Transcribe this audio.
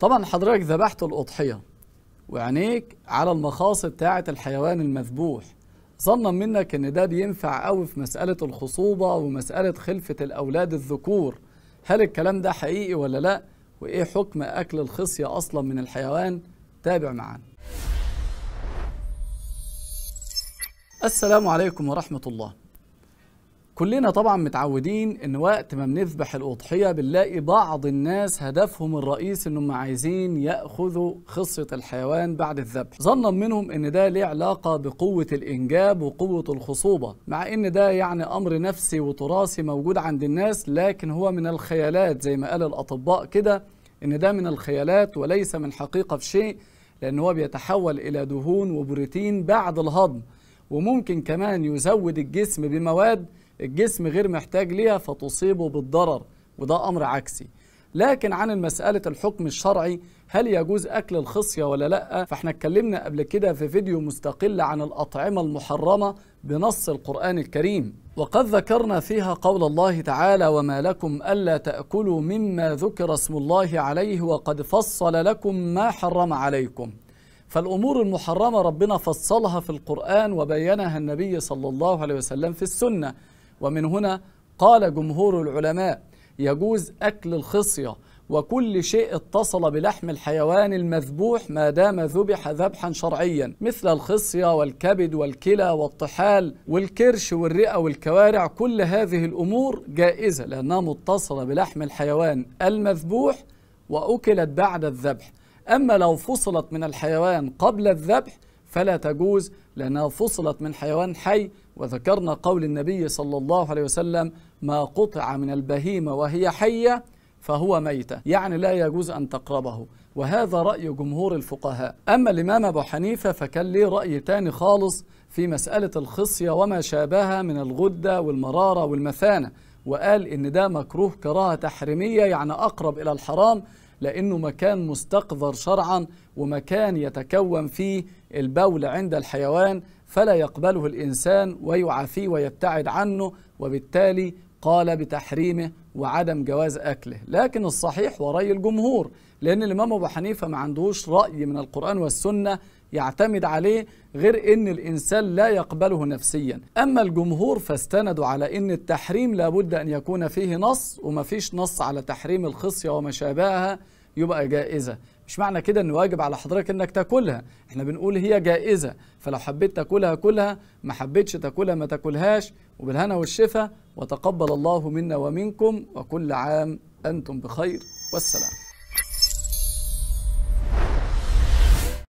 طبعا حضرتك ذبحت الأضحية وعينيك على المخاص بتاعة الحيوان المذبوح ظنا منك ان ده بينفع قوي في مسألة الخصوبة ومسألة خلفة الأولاد الذكور هل الكلام ده حقيقي ولا لا وإيه حكم أكل الخصية أصلا من الحيوان تابع معانا السلام عليكم ورحمة الله كلنا طبعا متعودين ان وقت ما بنذبح الاضحيه بنلاقي بعض الناس هدفهم الرئيسي انهم عايزين ياخذوا خصيه الحيوان بعد الذبح ظنا منهم ان ده ليه علاقه بقوه الانجاب وقوه الخصوبه مع ان ده يعني امر نفسي وتراثي موجود عند الناس لكن هو من الخيالات زي ما قال الاطباء كده ان ده من الخيالات وليس من حقيقه في شيء لان هو بيتحول الى دهون وبروتين بعد الهضم وممكن كمان يزود الجسم بمواد الجسم غير محتاج ليها فتصيبه بالضرر وده أمر عكسي لكن عن المسألة الحكم الشرعي هل يجوز أكل الخصية ولا لأ فاحنا اتكلمنا قبل كده في فيديو مستقل عن الأطعمة المحرمة بنص القرآن الكريم وقد ذكرنا فيها قول الله تعالى وما لكم ألا تأكلوا مما ذكر اسم الله عليه وقد فصل لكم ما حرم عليكم فالأمور المحرمة ربنا فصلها في القرآن وبينها النبي صلى الله عليه وسلم في السنة ومن هنا قال جمهور العلماء يجوز أكل الخصية وكل شيء اتصل بلحم الحيوان المذبوح ما دام ذبح ذبحا شرعيا مثل الخصية والكبد والكلى والطحال والكرش والرئة والكوارع كل هذه الأمور جائزة لأنها متصلة بلحم الحيوان المذبوح وأكلت بعد الذبح أما لو فصلت من الحيوان قبل الذبح فلا تجوز لأنها فصلت من حيوان حي وذكرنا قول النبي صلى الله عليه وسلم ما قطع من البهيمة وهي حية فهو ميتة يعني لا يجوز أن تقربه وهذا رأي جمهور الفقهاء أما الإمام أبو حنيفة فكان ليه رأي تاني خالص في مسألة الخصية وما شابهها من الغدة والمرارة والمثانة وقال إن ده مكروه كراهة تحريمية يعني أقرب إلى الحرام لأنه مكان مستقذر شرعا ومكان يتكون فيه البول عند الحيوان فلا يقبله الإنسان ويعافيه ويبتعد عنه وبالتالي قال بتحريمه وعدم جواز أكله لكن الصحيح ورأي الجمهور لأن الإمام أبو حنيفة ما عندهوش رأي من القرآن والسنة يعتمد عليه غير أن الإنسان لا يقبله نفسيا أما الجمهور فاستندوا على أن التحريم لابد أن يكون فيه نص وما فيش نص على تحريم الخصية وما شابهها يبقى جائزة مش معنى كده ان واجب على حضرتك انك تاكلها احنا بنقول هي جائزه فلو حبيت تاكلها كلها ما حبيتش تاكلها ما تاكلهاش وبالهنا والشفاء وتقبل الله منا ومنكم وكل عام انتم بخير والسلام